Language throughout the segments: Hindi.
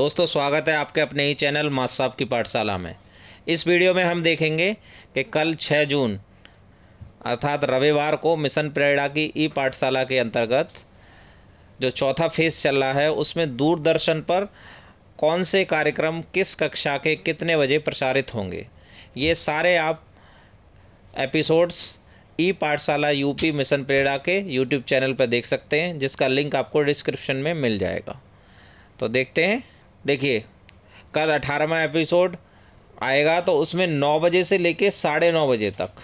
दोस्तों स्वागत है आपके अपने ही चैनल माँ साहब की पाठशाला में इस वीडियो में हम देखेंगे कि कल 6 जून अर्थात रविवार को मिशन प्रेरणा की ई पाठशाला के अंतर्गत जो चौथा फेज चल रहा है उसमें दूरदर्शन पर कौन से कार्यक्रम किस कक्षा के कितने बजे प्रसारित होंगे ये सारे आप एपिसोड्स ई पाठशाला यूपी मिशन प्रेरणा के यूट्यूब चैनल पर देख सकते हैं जिसका लिंक आपको डिस्क्रिप्शन में मिल जाएगा तो देखते हैं देखिए कल अठारहवा एपिसोड आएगा तो उसमें नौ बजे से लेके साढ़े नौ बजे तक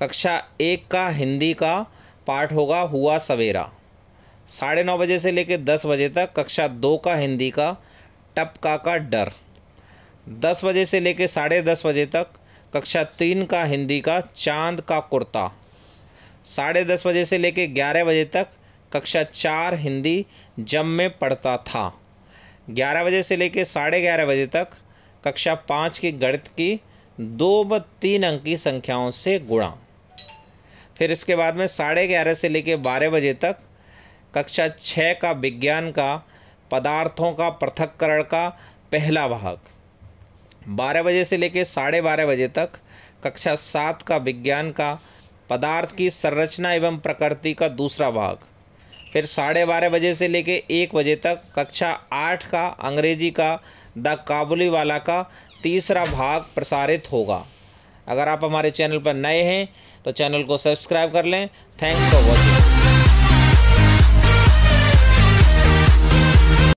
कक्षा एक का हिंदी का पाठ होगा हुआ सवेरा साढ़े नौ बजे से लेके दस बजे तक कक्षा दो का हिंदी का टपका का डर दस बजे से लेके साढ़े दस बजे तक कक्षा तीन का हिंदी का चांद का कुर्ता साढ़े दस बजे से लेकर ग्यारह बजे तक कक्षा चार हिंदी जम में पढ़ता था ग्यारह बजे से लेकर साढ़े ग्यारह बजे तक कक्षा पाँच के गणित की दो व तीन अंक की संख्याओं से गुणा फिर इसके बाद में साढ़े ग्यारह से लेकर बारह बजे तक कक्षा छः का विज्ञान का पदार्थों का पृथककरण का पहला भाग बारह बजे से लेकर साढ़े बारह बजे तक कक्षा सात का विज्ञान का पदार्थ की संरचना एवं प्रकृति का दूसरा भाग फिर साढ़े बारह बजे से लेके एक बजे तक कक्षा आठ का अंग्रेजी का द काबुली वाला का तीसरा भाग प्रसारित होगा अगर आप हमारे चैनल पर नए हैं तो चैनल को सब्सक्राइब कर लें थैंक्स फॉर वॉचिंग